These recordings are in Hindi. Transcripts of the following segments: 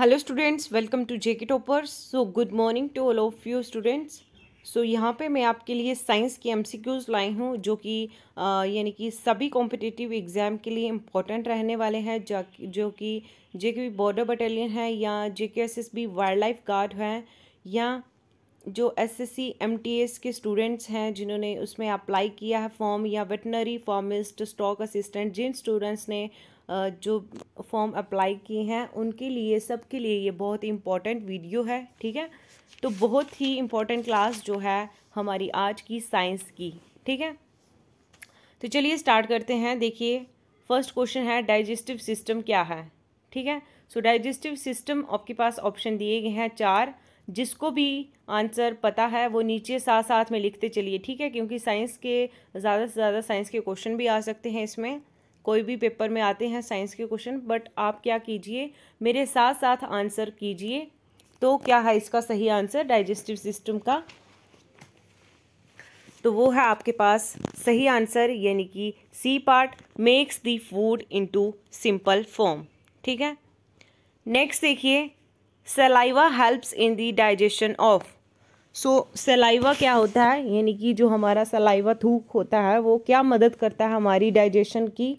hello students welcome to JK toppers so good morning to all of you students so यहाँ पे मैं आपके लिए साइंस के एमसीक्यूज लाई हूँ जो कि यानी कि सभी कॉम्पिटिटिव एग्ज़ाम के लिए इम्पोर्टेंट रहने वाले हैं जो कि जे के बॉर्डर बटालियन है या J K S S B wildlife guard है या जो S S C M T S के स्टूडेंट्स हैं जिन्होंने उसमें अप्लाई किया है फॉर्म या वेटनरी फार्मिस्ट स्टॉक असिस्टेंट जिन स्टूडेंट्स ने जो फॉर्म अप्लाई किए हैं उनके लिए सबके लिए ये बहुत इम्पॉर्टेंट वीडियो है ठीक है तो बहुत ही इम्पॉर्टेंट क्लास जो है हमारी आज की साइंस की ठीक है तो चलिए स्टार्ट करते हैं देखिए फर्स्ट क्वेश्चन है डाइजेस्टिव सिस्टम क्या है ठीक है सो डाइजेस्टिव सिस्टम आपके पास ऑप्शन दिए गए हैं चार जिसको भी आंसर पता है वो नीचे साथ साथ में लिखते चलिए ठीक है क्योंकि साइंस के ज़्यादा से ज़्यादा साइंस के क्वेश्चन भी आ सकते हैं इसमें कोई भी पेपर में आते हैं साइंस के क्वेश्चन बट आप क्या कीजिए मेरे साथ साथ आंसर कीजिए तो क्या है इसका सही आंसर डाइजेस्टिव सिस्टम का तो वो है आपके पास सही आंसर यानी कि C part makes the food into simple form ठीक है नेक्स्ट देखिए saliva helps in the digestion of so saliva क्या होता है यानी कि जो हमारा सलाइवा थूक होता है वो क्या मदद करता है हमारी डाइजेशन की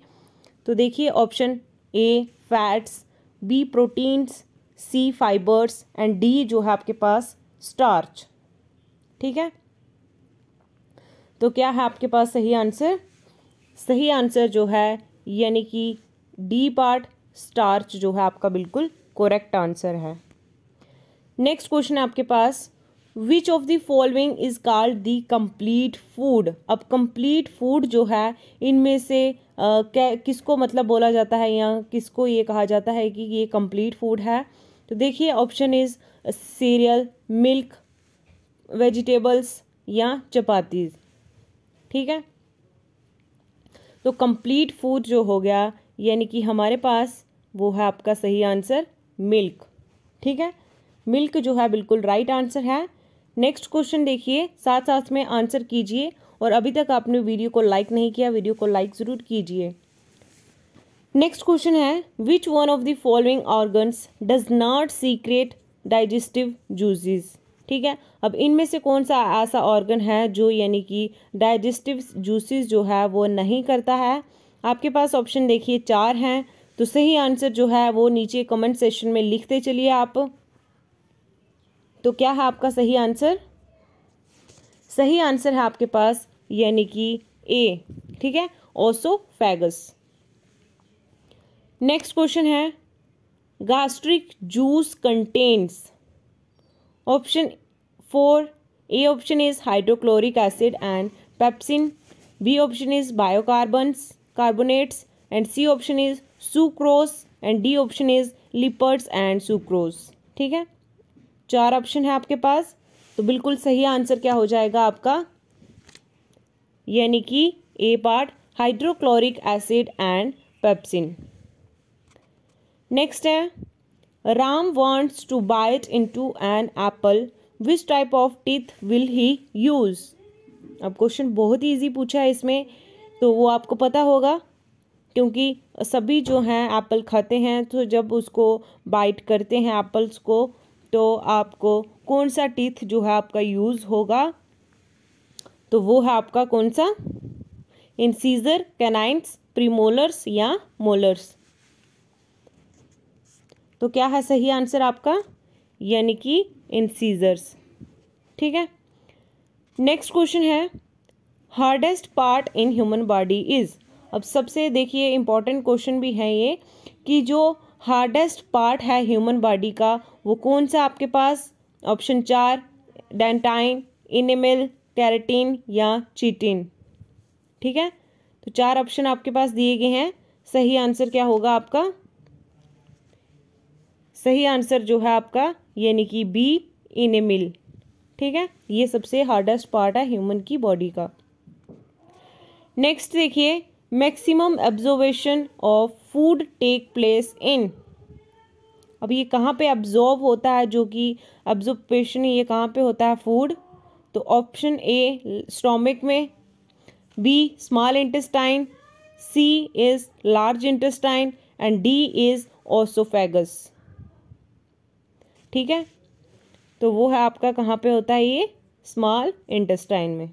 तो देखिए option A fats B proteins C fibres and D जो है आपके पास स्टार्च ठीक है तो क्या है आपके पास सही आंसर सही आंसर जो है यानी कि डी पार्ट स्टार्च जो है आपका बिल्कुल करेक्ट आंसर है नेक्स्ट क्वेश्चन आपके पास which of the following is called the complete food अब कंप्लीट फूड जो है इनमें से आ, किसको मतलब बोला जाता है या किसको ये कहा जाता है कि ये कंप्लीट फूड है तो देखिए option is cereal milk vegetables या चपातीज ठीक है तो कंप्लीट फूड जो हो गया यानी कि हमारे पास वो है आपका सही आंसर मिल्क ठीक है मिल्क जो है बिल्कुल राइट आंसर है नेक्स्ट क्वेश्चन देखिए साथ साथ में आंसर कीजिए और अभी तक आपने वीडियो को लाइक नहीं किया वीडियो को लाइक ज़रूर कीजिए नेक्स्ट क्वेश्चन है which one of the following organs does not secrete digestive juices ठीक है अब इनमें से कौन सा ऐसा ऑर्गन है जो यानी कि डाइजेस्टिव जूसेस जो है वो नहीं करता है आपके पास ऑप्शन देखिए चार हैं तो सही आंसर जो है वो नीचे कमेंट सेशन में लिखते चलिए आप तो क्या है आपका सही आंसर सही आंसर है आपके पास यानी कि ए ठीक है ओसो फैगस नेक्स्ट क्वेश्चन है gastric juice contains option four A option is hydrochloric acid and pepsin B option is biocarbons carbonates and C option is sucrose and D option is lipids and sucrose ठीक है चार ऑप्शन है आपके पास तो बिल्कुल सही आंसर क्या हो जाएगा आपका यानी कि A part hydrochloric acid and pepsin next है Ram wants to bite into an apple which type of teeth will he use अब क्वेश्चन बहुत ही ईजी पूछा है इसमें तो वो आपको पता होगा क्योंकि सभी जो हैं एप्पल खाते हैं तो जब उसको बाइट करते हैं एप्पल्स को तो आपको कौन सा टीथ जो है आपका यूज़ होगा तो वो है आपका कौन सा इंसीजर कैनाइंस प्रीमोलर्स या मोलर्स तो क्या है सही आंसर आपका यानी कि इंसीजर्स ठीक है नेक्स्ट क्वेश्चन है hardest part in human body is अब सबसे देखिए इम्पॉर्टेंट क्वेश्चन भी है ये कि जो हार्डेस्ट पार्ट है ह्यूमन बॉडी का वो कौन सा आपके पास ऑप्शन चार डेंटाइन इनेमिल कैरेटीन या चीटिन ठीक है तो चार ऑप्शन आपके पास दिए गए हैं सही आंसर क्या होगा आपका सही आंसर जो है आपका यानी कि बी इनेमिल ठीक है ये सबसे हार्डेस्ट पार्ट है ह्यूमन की बॉडी का नेक्स्ट देखिए maximum absorption of food take place in अब ये कहाँ पे एब्जॉर्व होता है जो कि एब्जॉर्बेशन ये कहाँ पे होता है फूड तो ऑप्शन ए स्टोमिक में B small intestine C is large intestine and D is oesophagus ठीक है तो वो है आपका कहाँ पे होता है ये स्मॉल इंटेस्टाइन में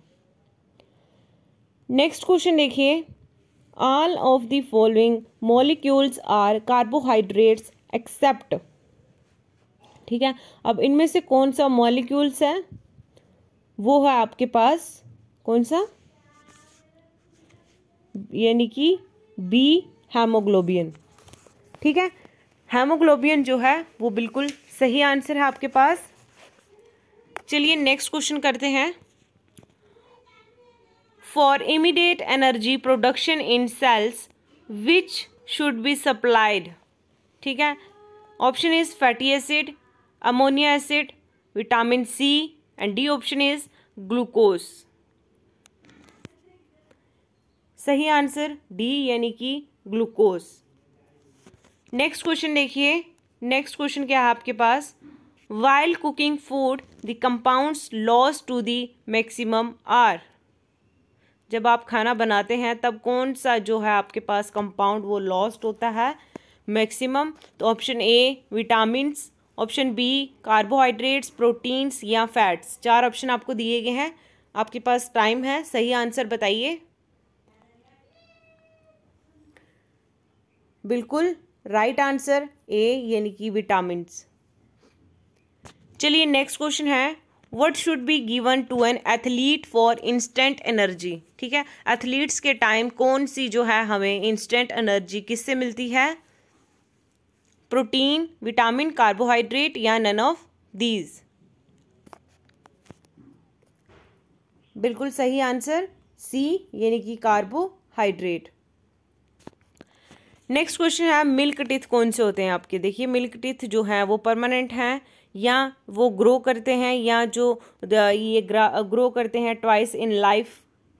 नेक्स्ट क्वेश्चन देखिए all of the following molecules are carbohydrates except ठीक है अब इनमें से कौन सा मॉलिक्यूल्स है वो है आपके पास कौन सा यानी कि बी हेमोग्लोबियन ठीक है हेमोग्लोबियन जो है वो बिल्कुल सही आंसर है आपके पास चलिए नेक्स्ट क्वेश्चन करते हैं for immediate energy production in cells which should be supplied ठीक है option is fatty acid ammonia acid vitamin C and D option is glucose सही आंसर डी यानी कि ग्लूकोज नेक्स्ट क्वेश्चन देखिए नेक्स्ट क्वेश्चन क्या है आपके पास while cooking food the compounds lost to the maximum are जब आप खाना बनाते हैं तब कौन सा जो है आपके पास कंपाउंड वो लॉस्ट होता है मैक्सिमम तो option A vitamin option B carbohydrates proteins या फैट्स चार ऑप्शन आपको दिए गए हैं आपके पास टाइम है सही आंसर बताइए बिल्कुल राइट आंसर ए यानी कि विटामिन चलिए नेक्स्ट क्वेश्चन है what should be given to an athlete for instant energy ठीक है एथलीट्स के टाइम कौन सी जो है हमें इंस्टेंट एनर्जी किससे मिलती है प्रोटीन विटामिन कार्बोहाइड्रेट या नन ऑफ दीज बिल्कुल सही आंसर सी यानी कि कार्बोहाइड्रेट नेक्स्ट क्वेश्चन है मिल्क टिथ कौन से होते हैं आपके देखिए मिल्क टिथ जो है वो परमानेंट हैं या वो ग्रो करते हैं या जो ये ग्रो करते हैं ट्वाइस इन लाइफ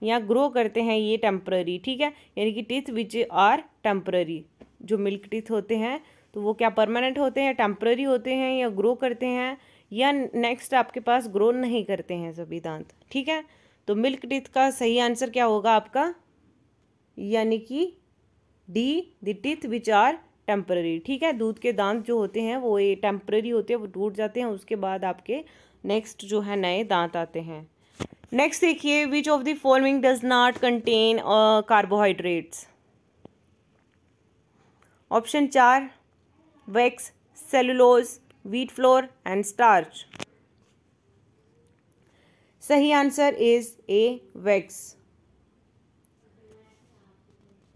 या ग्रो करते हैं ये टेम्प्ररी ठीक है यानी कि टीथ विच आर टेम्प्ररी जो मिल्क टीथ होते हैं तो वो क्या परमानेंट होते हैं टेम्प्ररी होते हैं या ग्रो करते हैं या नेक्स्ट आपके पास ग्रो नहीं करते हैं सभी दांत ठीक है तो मिल्क टीथ का सही आंसर क्या होगा आपका यानी कि D the teeth which are temporary ठीक है दूध के दांत जो होते हैं वो ये टेम्पररी होते हैं वो टूट जाते हैं उसके बाद आपके नेक्स्ट जो है नए दांत आते हैं नेक्स्ट देखिए which of the following does not contain carbohydrates option चार wax cellulose wheat flour and starch सही answer is A wax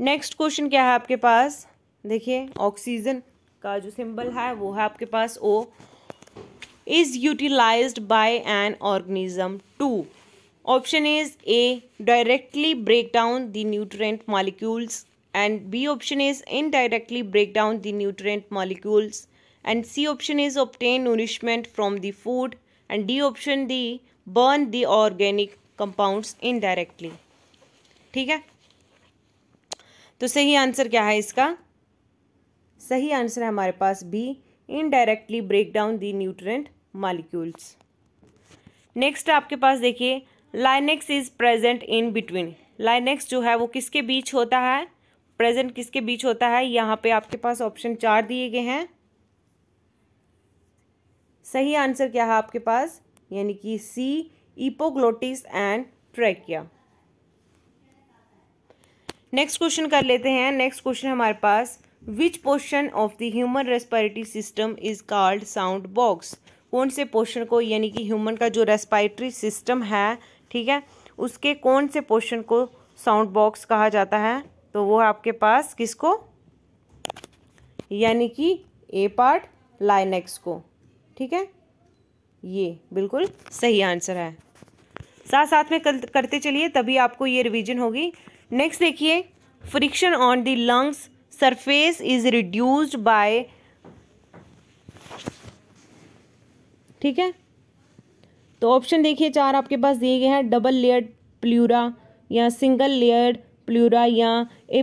next question क्या है आपके पास देखिए ऑक्सीजन का जो सिंबल है वो है आपके पास ओ is utilise by an organism to option is A directly break down the nutrient molecules and B option is indirectly break down the nutrient molecules and C option is obtain nourishment from the food and D option the burn the organic compound indirectly ठीक है तो सही आंसर क्या है इसका सही आंसर है हमारे पास B indirectly break down the nutrient molecules next आपके पास देखिए larynx is present in between larynx जो है वो किसके बीच होता है प्रेजेंट किसके बीच होता है यहाँ पे आपके पास ऑप्शन चार दिए गए हैं सही आंसर क्या है आपके पास यानी कि C epiglottis and trachea next question कर लेते हैं नेक्स्ट क्वेश्चन हमारे पास which portion of the human respiratory system is called sound box कौन से पोर्शन को यानी कि ह्यूमन का जो रेस्पायरेटरी सिस्टम है ठीक है उसके कौन से पोर्शन को साउंड बॉक्स कहा जाता है तो वो आपके पास किसको यानी कि ए पार्ट लाइनेक्स को ठीक है ये बिल्कुल सही आंसर है साथ साथ में करते चलिए तभी आपको ये रिवीजन होगी नेक्स्ट देखिए friction on the lungs surface is reduced by ठीक है तो ऑप्शन देखिए चार आपके पास दिए गए हैं डबल लेयर्ड प्लूरा या सिंगल लेयर्ड प्लूरा या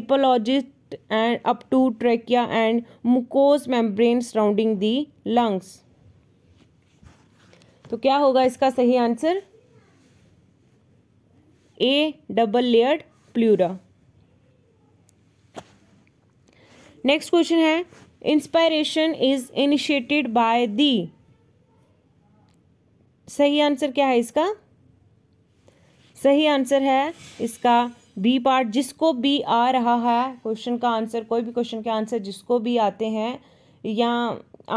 apologist and up to trachea and mucous membrane surrounding the lungs तो क्या होगा इसका सही answer A double layered pleura next question है inspiration is initiated by the सही आंसर क्या है इसका सही आंसर है इसका बी पार्ट जिसको भी आ रहा है क्वेश्चन का आंसर कोई भी क्वेश्चन के आंसर जिसको भी आते हैं या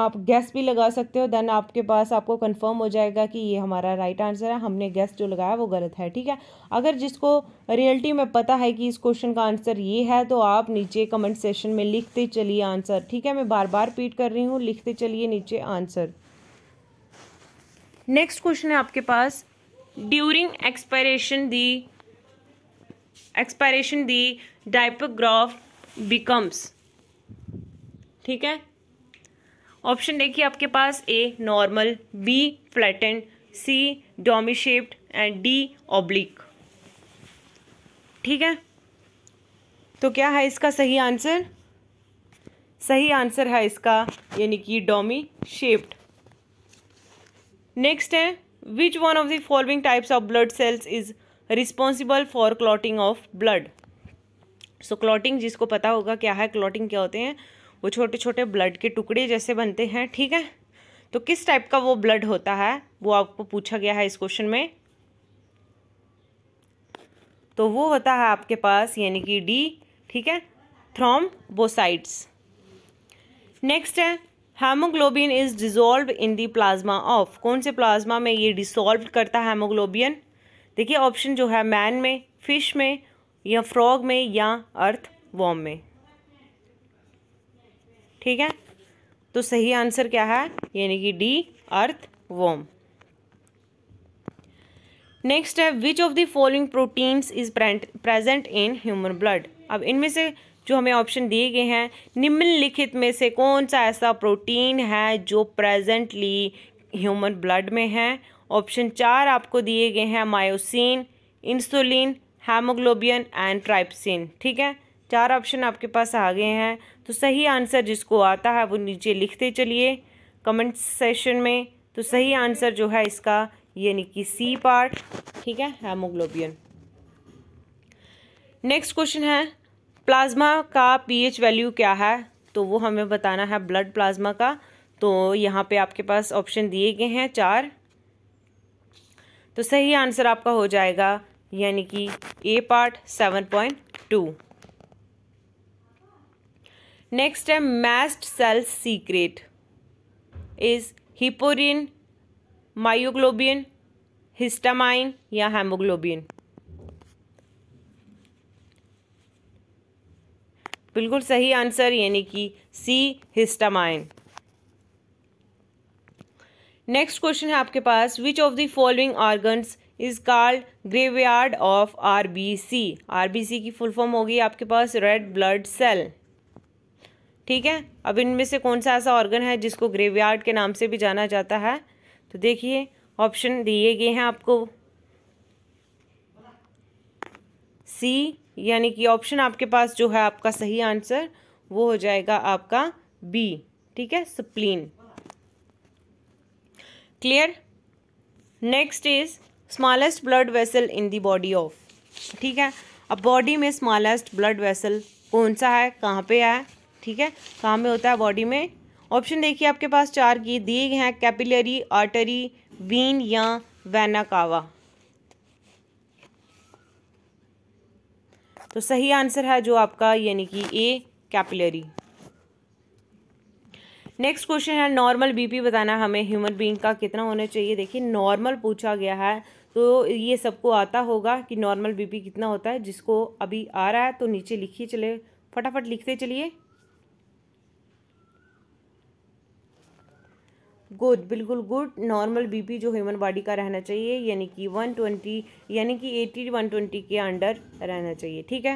आप गैस भी लगा सकते हो देन आपके पास आपको कंफर्म हो जाएगा कि ये हमारा राइट आंसर है हमने गैस जो लगाया वो गलत है ठीक है अगर जिसको रियलिटी में पता है कि इस क्वेश्चन का आंसर ये है तो आप नीचे कमेंट सेशन में लिखते चलिए आंसर ठीक है मैं बार बार रिपीट कर रही हूँ लिखते चलिए नीचे आंसर नेक्स्ट क्वेश्चन है आपके पास during expiration the expiration the डाइपोग्राफ बिकम्स ठीक है ऑप्शन देखिए आपके पास A normal B flattened C dome shaped and D oblique ठीक है तो क्या है इसका सही आंसर सही आंसर है इसका यानी कि डोमी शेप्ड नेक्स्ट है which one of the following types of blood cells is responsible for clotting of blood so clotting जिसको पता होगा क्या है क्लॉटिंग क्या होते हैं वो छोटे छोटे ब्लड के टुकड़े जैसे बनते हैं ठीक है तो किस टाइप का वो ब्लड होता है वो आपको पूछा गया है इस क्वेश्चन में तो वो होता है आपके पास यानी कि डी ठीक है बोसाइड्स नेक्स्ट है haemoglobin is dissolve in the plasma of कौन से प्लाज्मा में ये डिसोल्व करता है हेमोग्लोबियन देखिए ऑप्शन जो है मैन में फिश में या फ्रॉग में या अर्थ वॉम में ठीक है तो सही आंसर क्या है यानी कि डी अर्थ वोम नेक्स्ट है which of the following proteins is present in human blood अब इनमें से जो हमें ऑप्शन दिए गए हैं निम्नलिखित में से कौन सा ऐसा प्रोटीन है जो प्रेजेंटली ह्यूमन ब्लड में है ऑप्शन चार आपको दिए गए हैं myosin insulin haemoglobin and trypsin ठीक है चार ऑप्शन आपके पास आ गए हैं तो सही आंसर जिसको आता है वो नीचे लिखते चलिए कमेंट सेशन में तो सही आंसर जो है इसका यानी कि सी पार्ट ठीक है हेमोग्लोबियन नेक्स्ट क्वेश्चन है प्लाज्मा का पीएच वैल्यू क्या है तो वो हमें बताना है ब्लड प्लाज्मा का तो यहाँ पे आपके पास ऑप्शन दिए गए हैं चार तो सही आंसर आपका हो जाएगा यानी कि A part seven point two next है mast cell secrete is heparin myoglobin histamine या हेमोग्लोबिन बिल्कुल सही आंसर यानी कि सी हिस्टामाइन नेक्स्ट क्वेश्चन है आपके पास which of the following organs is called graveyard of RBC RBC की फुल फॉर्म होगी आपके पास रेड ब्लड सेल ठीक है अब इनमें से कौन सा ऐसा ऑर्गन है जिसको ग्रेवयार्ड के नाम से भी जाना जाता है तो देखिए ऑप्शन दिए गए हैं आपको सी यानी कि ऑप्शन आपके पास जो है आपका सही आंसर वो हो जाएगा आपका बी ठीक है spleen clear next is smallest blood vessel in the body of ठीक है अब बॉडी में स्मॉलेस्ट ब्लड वेसल कौन सा है कहाँ पे है ठीक है कहाँ में होता है बॉडी में ऑप्शन देखिए आपके पास चार की दिए गए हैं कैपिलरी आर्टरी वीन या वैना कावा तो सही आंसर है जो आपका यानी कि ए कैपिलरी नेक्स्ट क्वेश्चन है नॉर्मल बीपी बताना हमें ह्यूमन बीइंग का कितना होना चाहिए देखिए नॉर्मल पूछा गया है तो ये सबको आता होगा कि नॉर्मल बीपी कितना होता है जिसको अभी आ रहा है तो नीचे लिखिए चले फटाफट लिखते चलिए गुड बिल्कुल गुड नॉर्मल बीपी जो ह्यूमन बॉडी का रहना चाहिए यानी कि वन ट्वेंटी यानी कि एटी वन ट्वेंटी के अंडर रहना चाहिए ठीक है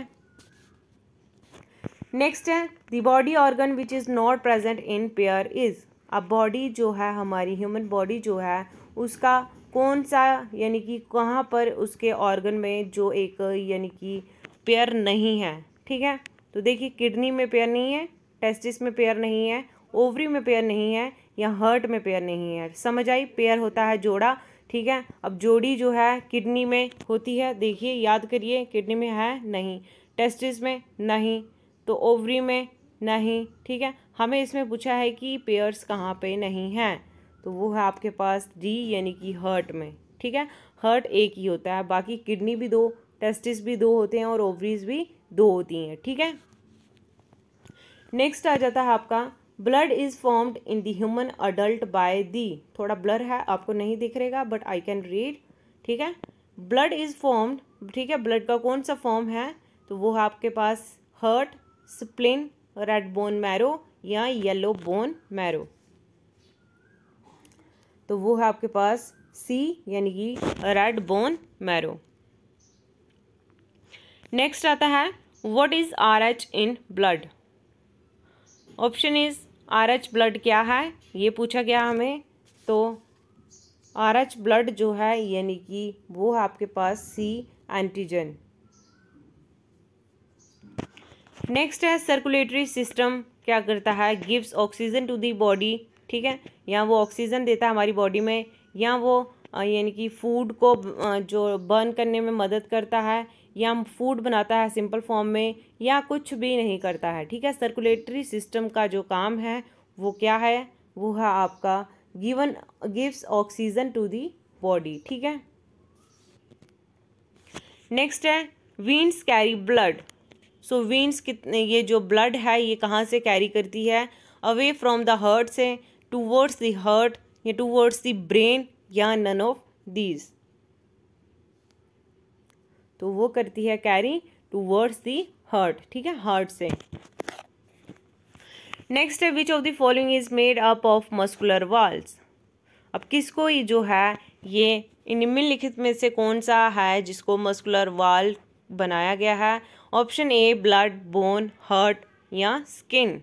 नेक्स्ट है the body organ which is not present in pair is अब बॉडी जो है हमारी ह्यूमन बॉडी जो है उसका कौन सा यानी कि कहाँ पर उसके ऑर्गन में जो एक यानी कि पेयर नहीं है ठीक है तो देखिए किडनी में पेयर नहीं है टेस्टिस में पेयर नहीं है ओवरी में पेयर नहीं है या हर्ट में पेयर नहीं है समझ आई पेयर होता है जोड़ा ठीक है अब जोड़ी जो है किडनी में होती है देखिए याद करिए किडनी में है नहीं टेस्टिस में नहीं तो ओवरी में नहीं ठीक है हमें इसमें पूछा है कि पेयर्स कहाँ पे नहीं हैं तो वो है आपके पास डी यानी कि हर्ट में ठीक है हर्ट एक ही होता है बाकी किडनी भी दो टेस्टिस भी दो होते हैं और ओवरीज भी दो होती हैं ठीक है नेक्स्ट आ जाता है आपका blood is formed in human adult by the थोड़ा ब्लर है आपको नहीं दिख रहेगा बट आई कैन रीड ठीक है ब्लड इज़ फॉर्म्ड ठीक है ब्लड का कौन सा फॉर्म है तो वो है आपके पास heart spleen red bone marrow या येलो बोन मैरो तो वो है आपके पास सी यानी कि रेड बोन मैरो नेक्स्ट आता है what is R H in blood option is R H blood क्या है ये पूछा गया हमें तो आर एच ब्लड जो है यानी कि वो है आपके पास सी एंटीजन नेक्स्ट है सर्कुलेटरी सिस्टम क्या करता है gives oxygen to the body ठीक है या वो ऑक्सीजन देता है हमारी बॉडी में या वो यानी कि फूड को जो बर्न करने में मदद करता है या फूड बनाता है सिंपल फॉर्म में या कुछ भी नहीं करता है ठीक है सर्कुलेटरी सिस्टम का जो काम है वो क्या है वो है आपका given gives oxygen to the body ठीक है नेक्स्ट है वीन्स कैरी ब्लड सो वीन्स कितने ये जो ब्लड है ये कहाँ से कैरी करती है अवे फ्रॉम द हर्ट से टूवर्ड्स द हर्ट या टूवर्ड्स द ब्रेन या नन ऑफ दीज तो वो करती है carry towards the heart ठीक है हर्ट से नेक्स्ट है which of the following is made up of muscular walls अब किसको ये जो है ये निम्नलिखित में से कौन सा है जिसको मस्कुलर वाल बनाया गया है option A blood bone heart या स्किन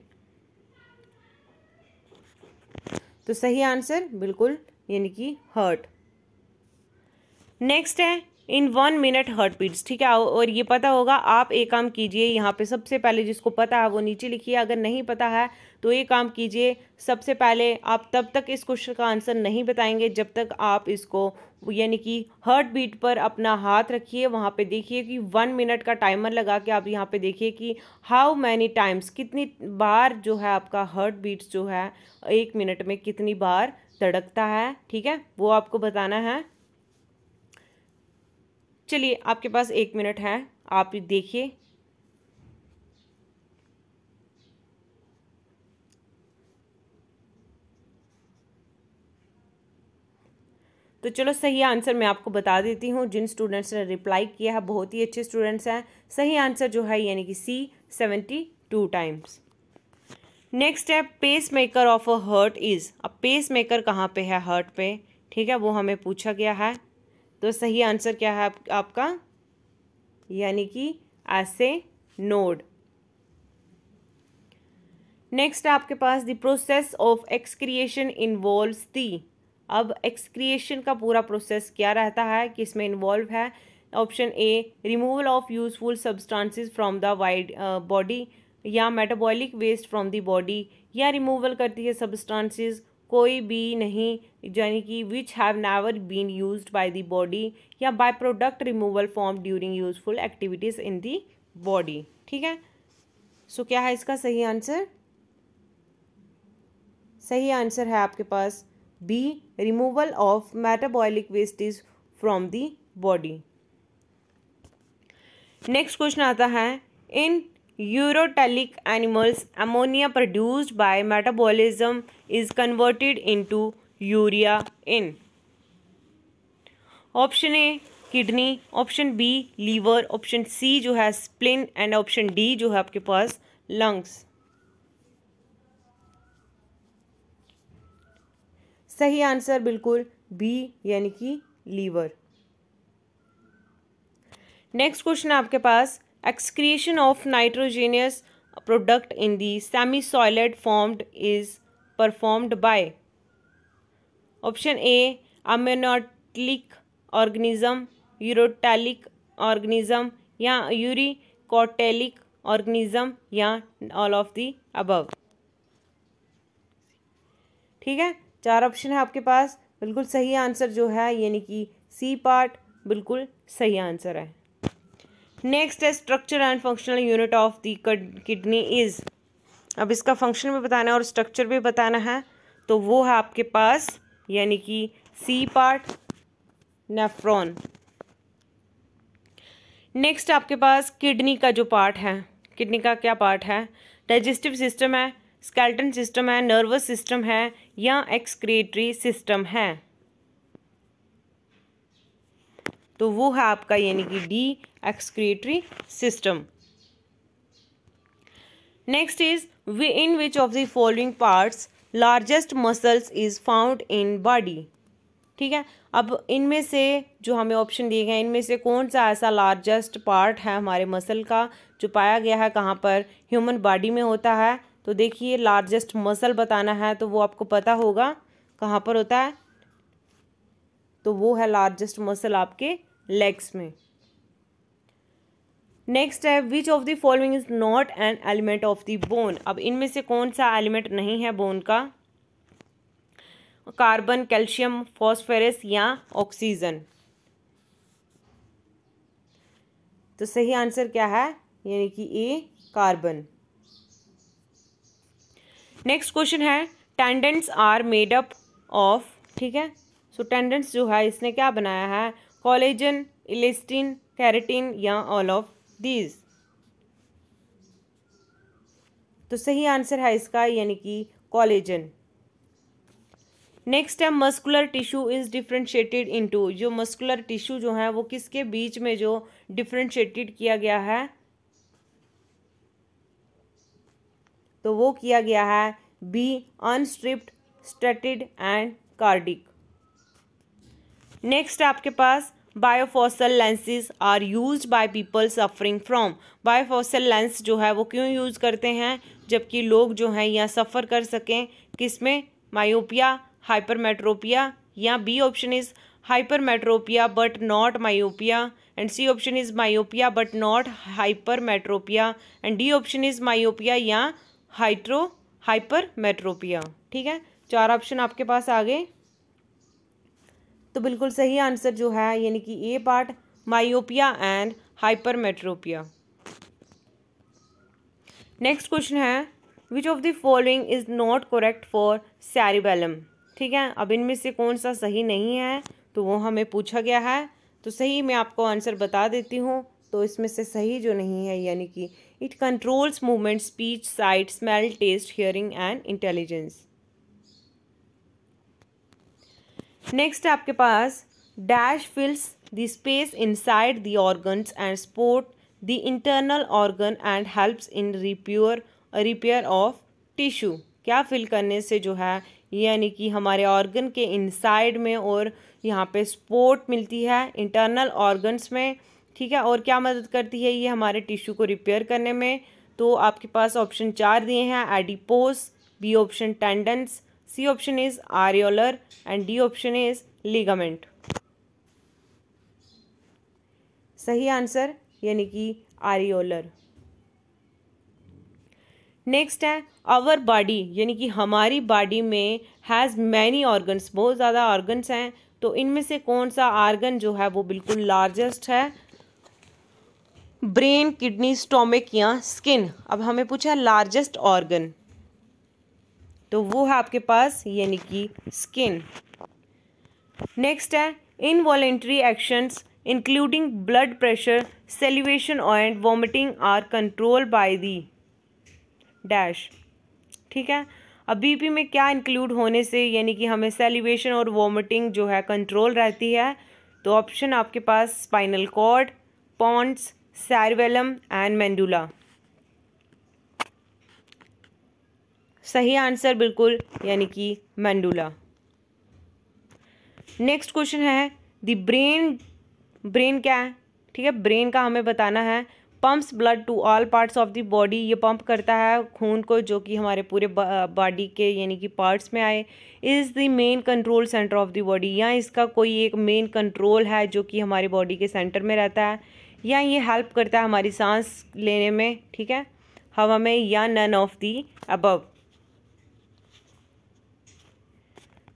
तो सही आंसर बिल्कुल यानी कि हर्ट नेक्स्ट है in one minute heart beats ठीक है और ये पता होगा आप एक काम कीजिए यहाँ पे सबसे पहले जिसको पता है वो नीचे लिखिए अगर नहीं पता है तो ये काम कीजिए सबसे पहले आप तब तक इस क्वेश्चन का आंसर नहीं बताएंगे जब तक आप इसको यानी कि हर्ट बीट पर अपना हाथ रखिए वहाँ पे देखिए कि वन मिनट का टाइमर लगा के आप यहाँ पे देखिए कि हाउ मैनी टाइम्स कितनी बार जो है आपका हर्ट बीट्स जो है एक मिनट में कितनी बार धड़कता है ठीक है वो आपको बताना है चलिए आपके पास एक मिनट है आप देखिए तो चलो सही आंसर मैं आपको बता देती हूँ जिन स्टूडेंट्स ने रिप्लाई किया है बहुत ही अच्छे स्टूडेंट्स हैं सही आंसर जो है यानी कि C seventy two times next है pacemaker of a heart is अब पेस मेकर कहाँ पे है हर्ट पे ठीक है वो हमें पूछा गया है तो सही आंसर क्या है आप, आपका यानी कि एसे नोड नेक्स्ट आपके पास the process of excretion involve the अब एक्सक्रिएशन का पूरा प्रोसेस क्या रहता है कि इसमें इन्वॉल्व है option A removal of useful substances from the wide body या metabolic waste from the body या रिमूवल करती है सब्सटेंसेस कोई भी नहीं यानी कि which have never been use by the body या by product removal form during useful activities in the body ठीक है सो so, क्या है इसका सही आंसर सही आंसर है आपके पास B removal of metabolic wastage from the body next question आता है in ureotelic animals ammonia produced by metabolism is converted in to urea in option A kidney option B liver option C जो है स्प्लिन एंड ऑप्शन डी जो है आपके पास लंग्स सही आंसर बिल्कुल बी यानी कि लीवर नेक्स्ट क्वेश्चन आपके पास excretion of nitrogenous product in the semi soiled formed is performed by option A ammonotelic organism ureotelic organism या यूरिकॉटेलिक ऑर्गेनिज्म या ऑल ऑफ दी अबव ठीक है चार ऑप्शन है आपके पास बिल्कुल सही आंसर जो है यानी कि सी पार्ट बिल्कुल सही आंसर है नेक्स्ट है structure and functional unit of the kidney is अब इसका फंक्शन भी बताना है और स्ट्रक्चर भी बताना है तो वो है आपके पास यानी कि सी पार्ट नेफ्रॉन नेक्स्ट आपके पास किडनी का जो पार्ट है किडनी का क्या पार्ट है डाइजेस्टिव सिस्टम है स्केल्टन सिस्टम है नर्वस सिस्टम है या एक्सक्रेटरी सिस्टम है तो वो है आपका यानी कि D excretory system is we in which of the following parts largest muscles is found in body ठीक है अब इनमें से जो हमें ऑप्शन दिए गए इनमें से कौन सा ऐसा लार्जेस्ट पार्ट है हमारे मसल का जो पाया गया है कहाँ पर ह्यूमन बॉडी में होता है तो देखिए लार्जेस्ट मसल बताना है तो वो आपको पता होगा कहाँ पर होता है तो वो है लार्जेस्ट मसल आपके लेग्स में नेक्स्ट है which of the following is not an element of the bone अब इनमें से कौन सा एलिमेंट नहीं है बोन का कार्बन कैल्शियम फॉस्फेरस या ऑक्सीजन तो सही आंसर क्या है यानी कि ए कार्बन नेक्स्ट क्वेश्चन है tendons are made up of ठीक है सो so, टेंडेंट्स जो है इसने क्या बनाया है कॉलेजन इलेस्टिन कैरेटिन या ऑल ऑफ दीज तो सही आंसर है इसका यानी कि कॉलेजन नेक्स्ट है muscular tissue is differentiated into जो मस्कुलर टिश्यू जो है वो किसके बीच में जो डिफ्रेंशिएटेड किया गया है तो वो किया गया है B unstriped striated and cardiac next आपके पास bifocal lenses are used by people suffering from bifocal lens जो है वो क्यों यूज़ करते हैं जबकि लोग जो हैं यहाँ सफ़र कर सकें किसमें मायोपिया हाइपरमेट्रोपिया या B option is hypermetropia but not myopia and C option is myopia but not hypermetropia and D option is myopia या हाइट्रो हाइपरमेट्रोपिया ठीक है चार ऑप्शन आपके पास आ गए तो बिल्कुल सही आंसर जो है यानी कि A part myopia and hypermetropia next question है which of the following is not correct for cerebellum ठीक है अब इनमें से कौन सा सही नहीं है तो वो हमें पूछा गया है तो सही मैं आपको आंसर बता देती हूँ तो इसमें से सही जो नहीं है यानी कि it controls movement speech sight smell taste hearing and intelligence next आपके पास dash fills the space inside the organs and support the internal organ and helps in repure repair of tissue क्या फिल करने से जो है यानी कि हमारे ऑर्गन के इनसाइड में और यहाँ पे सपोर्ट मिलती है इंटरनल ऑर्गन्स में ठीक है और क्या मदद करती है ये हमारे टिश्यू को रिपेयर करने में तो आपके पास ऑप्शन चार दिए हैं adipose B option tendons C option is areolar and D option is ligament सही आंसर यानी कि आरियोलर नेक्स्ट है आवर बॉडी यानी कि हमारी बॉडी में हैज़ मैनी ऑर्गन्स बहुत ज़्यादा ऑर्गन्स हैं तो इनमें से कौन सा ऑर्गन जो है वो बिल्कुल लार्जेस्ट है ब्रेन किडनी स्टोमिक या स्किन अब हमें पूछा लार्जेस्ट ऑर्गन तो वो है आपके पास यानी कि स्किन नेक्स्ट है involuntary actions including blood pressure salivation and vomiting are control by the dash ठीक है अब बीपी में क्या इंक्लूड होने से यानी कि हमें सेलिवेशन और वॉमिटिंग जो है कंट्रोल रहती है तो ऑप्शन आपके पास spinal cord pons cerebellum and medulla सही आंसर बिल्कुल यानी कि मैंडूला नेक्स्ट क्वेश्चन है द ब्रेन ब्रेन क्या है ठीक है ब्रेन का हमें बताना है pumps blood to all parts of the body ये पंप करता है खून को जो कि हमारे पूरे बॉडी के यानी कि पार्ट्स में आए is the main control centre of the body या इसका कोई एक मेन कंट्रोल है जो कि हमारे बॉडी के सेंटर में रहता है या ये हेल्प करता है हमारी सांस लेने में ठीक है हवा में या नन ऑफ दी अबव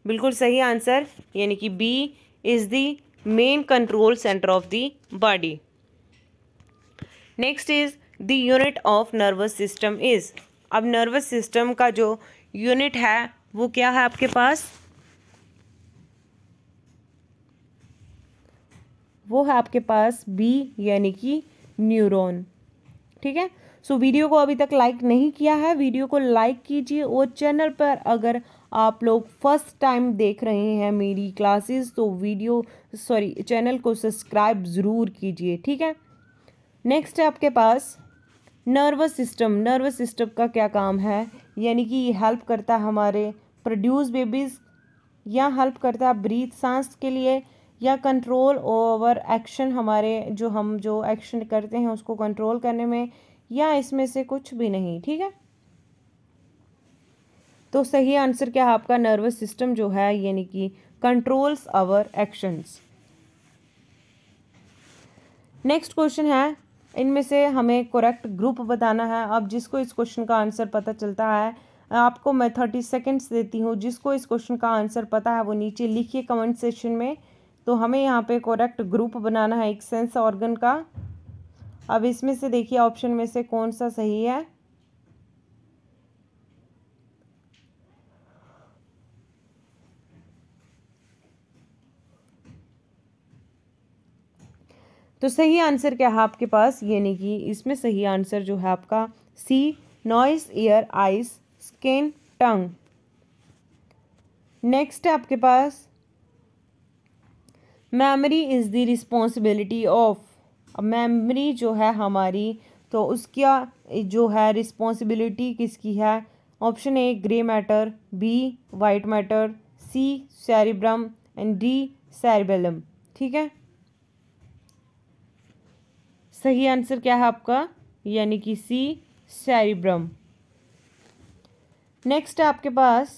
बिल्कुल सही आंसर यानी कि B is the main control centre of the body next is the unit of nervous system is अब नर्वस सिस्टम का जो यूनिट है वो क्या है आपके पास वो है आपके पास बी यानी कि न्यूरॉन ठीक है सो so, वीडियो को अभी तक लाइक नहीं किया है वीडियो को लाइक कीजिए और चैनल पर अगर आप लोग फर्स्ट टाइम देख रहे हैं मेरी क्लासेस तो वीडियो सॉरी चैनल को सब्सक्राइब ज़रूर कीजिए ठीक है नेक्स्ट है आपके पास नर्वस सिस्टम नर्वस सिस्टम का क्या काम है यानी कि ये हेल्प करता है हमारे प्रोड्यूस बेबीज़ या हेल्प करता है ब्रीथ सांस के लिए या कंट्रोल ओवर एक्शन हमारे जो हम जो एक्शन करते हैं उसको कंट्रोल करने में या इसमें से कुछ भी नहीं ठीक है तो सही आंसर क्या है आपका नर्वस सिस्टम जो है यानी कि controls our actions next question है इनमें से हमें करेक्ट ग्रुप बताना है अब जिसको इस क्वेश्चन का आंसर पता चलता है आपको मैं थर्टी सेकेंड्स देती हूँ जिसको इस क्वेश्चन का आंसर पता है वो नीचे लिखिए कमेंट सेक्शन में तो हमें यहाँ पे करेक्ट ग्रुप बनाना है एक सेंस ऑर्गन का अब इसमें से देखिए ऑप्शन में से कौन सा सही है तो सही आंसर क्या है आपके पास यानी कि इसमें सही आंसर जो है आपका C nose ear eyes skin tongue next है आपके पास memory is the responsibility of memory जो है हमारी तो उसका जो है रिस्पॉन्सिबिलिटी किसकी है option A grey matter B white matter C cerebrum and D cerebellum ठीक है सही आंसर क्या है आपका यानी कि सी सैरिब्रम नेक्स्ट है आपके पास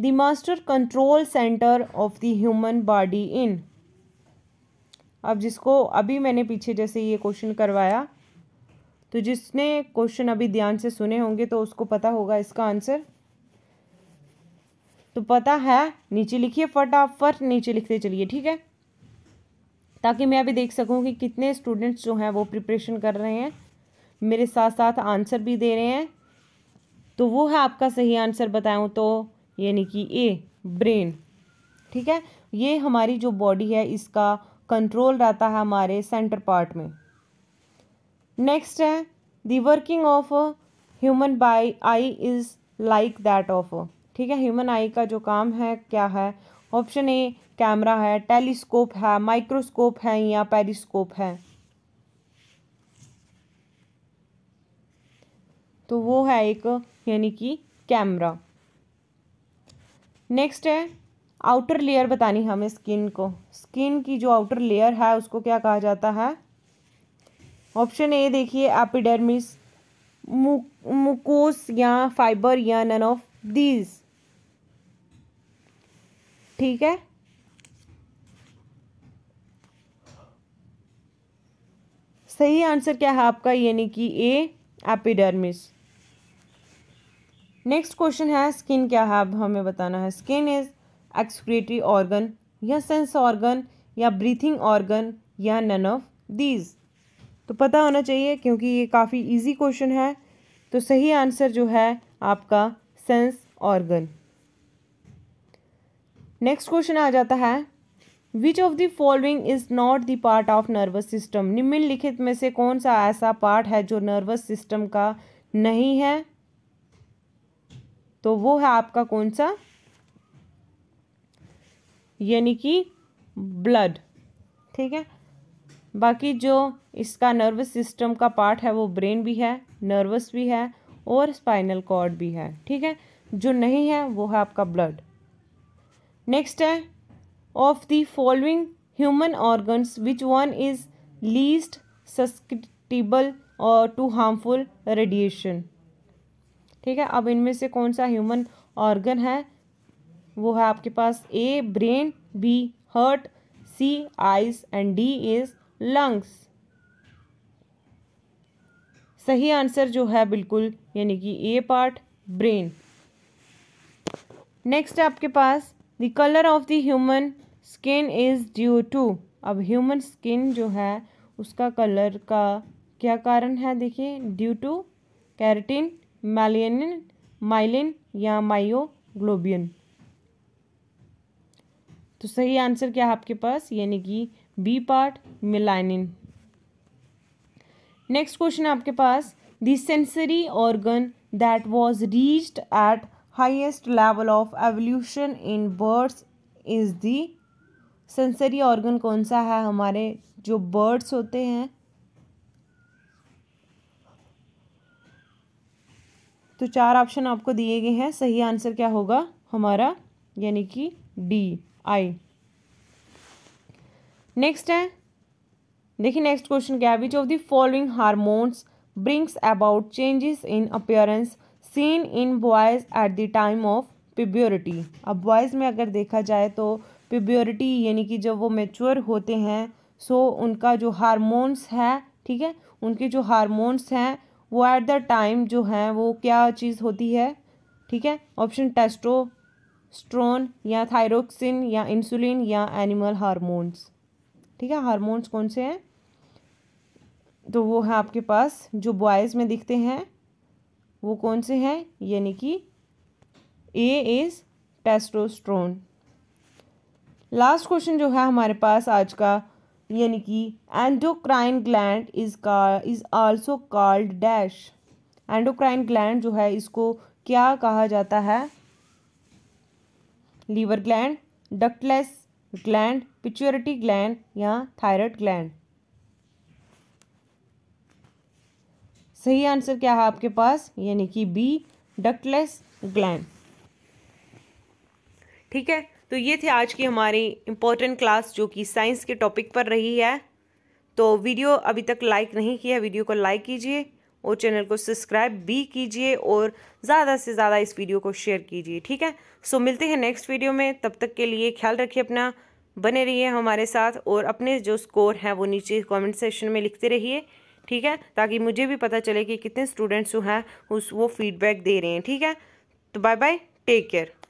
the master control centre of the human body in अब जिसको अभी मैंने पीछे जैसे ये क्वेश्चन करवाया तो जिसने क्वेश्चन अभी ध्यान से सुने होंगे तो उसको पता होगा इसका आंसर तो पता है नीचे लिखिए फटाफट नीचे लिखते चलिए ठीक है ताकि मैं अभी देख सकूँ कि कितने स्टूडेंट्स जो हैं वो प्रिपरेशन कर रहे हैं मेरे साथ साथ आंसर भी दे रहे हैं तो वो है आपका सही आंसर बताऊँ तो यानी कि ए ब्रेन ठीक है ये हमारी जो बॉडी है इसका कंट्रोल रहता है हमारे सेंटर पार्ट में नेक्स्ट है the working of human by eye is like that of ठीक है ह्यूमन आई का जो काम है क्या है ऑप्शन ए कैमरा है टेलीस्कोप है माइक्रोस्कोप है या पेरिस्कोप है तो वो है एक यानी कि कैमरा नेक्स्ट है आउटर लेयर बतानी हमें स्किन को स्किन की जो आउटर लेयर है उसको क्या कहा जाता है ऑप्शन ए देखिए एपिडर्मिस मुकोस या फाइबर या नन ऑफ दीज ठीक है सही आंसर क्या है आपका यानी कि ए एपिडर्मिस नेक्स्ट क्वेश्चन है स्किन क्या है अब हमें बताना है स्किन इज एक्सक्रेटरी ऑर्गन या सेंस ऑर्गन या ब्रीथिंग ऑर्गन या नन ऑफ दीज तो पता होना चाहिए क्योंकि ये काफ़ी इजी क्वेश्चन है तो सही आंसर जो है आपका सेंस ऑर्गन नेक्स्ट क्वेश्चन आ जाता है which of the following is not the part of nervous system निम्नलिखित में से कौन सा ऐसा पार्ट है जो नर्वस सिस्टम का नहीं है तो वो है आपका कौन सा यानी कि ब्लड ठीक है बाकी जो इसका नर्वस सिस्टम का पार्ट है वो ब्रेन भी है नर्वस भी है और स्पाइनल कॉर्ड भी है ठीक है जो नहीं है वो है आपका ब्लड नेक्स्ट है of the following human organs which one is least susceptible or uh, to harmful radiation ठीक है अब इनमें से कौन सा ह्यूमन ऑर्गन है वो है आपके पास A brain B heart C eyes and D is lungs सही आंसर जो है बिल्कुल यानी कि ए पार्ट ब्रेन नेक्स्ट आपके पास the colour of the human skin is due to अब ह्यूमन स्किन जो है उसका कलर का क्या कारण है देखिए due to keratin melanin myelin या मायोग्लोबियन तो सही आंसर क्या है आपके पास यानी कि B part melanin next question आपके पास the sensory organ that was reached at highest level of evolution in birds is the sensory organ कौन सा है हमारे जो birds होते हैं तो चार ऑप्शन आपको दिए गए हैं सही आंसर क्या होगा हमारा यानी कि डी आई नेक्स्ट है देखिए नेक्स्ट क्वेश्चन क्या है which of the following hormones brings about changes in appearance seen in boys at the time of puberty अब बॉयज़ में अगर देखा जाए तो प्योरिटी यानी कि जब वो मेच्योर होते हैं सो उनका जो हारमोन्स है ठीक है उनके जो हारमोन्स हैं वो एट द टाइम जो हैं वो क्या चीज़ होती है ठीक है ऑप्शन टेस्टो स्ट्रोन या थायरोक्सिन या इंसुलिन या एनिमल हारमोन्स ठीक है हारमोन्स कौन से हैं तो वो है आपके पास जो बॉयज़ में दिखते हैं वो कौन से हैं यानी कि A is testosterone last question जो है हमारे पास आज का यानी कि एंडोक्राइन ग्लैंड इज का is also called dash endocrine gland जो है इसको क्या कहा जाता है liver gland ductless gland pituitary gland या थायराइड ग्लैंड सही आंसर क्या है आपके पास यानी कि बी डक्टलेस ग्लैंड ठीक है तो ये थे आज की हमारी इम्पोर्टेंट क्लास जो कि साइंस के टॉपिक पर रही है तो वीडियो अभी तक लाइक नहीं किया वीडियो को लाइक कीजिए और चैनल को सब्सक्राइब भी कीजिए और ज़्यादा से ज़्यादा इस वीडियो को शेयर कीजिए ठीक है सो मिलते हैं नेक्स्ट वीडियो में तब तक के लिए ख्याल रखिए अपना बने रहिए हमारे साथ और अपने जो स्कोर हैं वो नीचे कमेंट सेक्शन में लिखते रहिए ठीक है ताकि मुझे भी पता चले कि कितने स्टूडेंट्स जो हैं उस वो फीडबैक दे रहे हैं ठीक है तो बाय बाय टेक केयर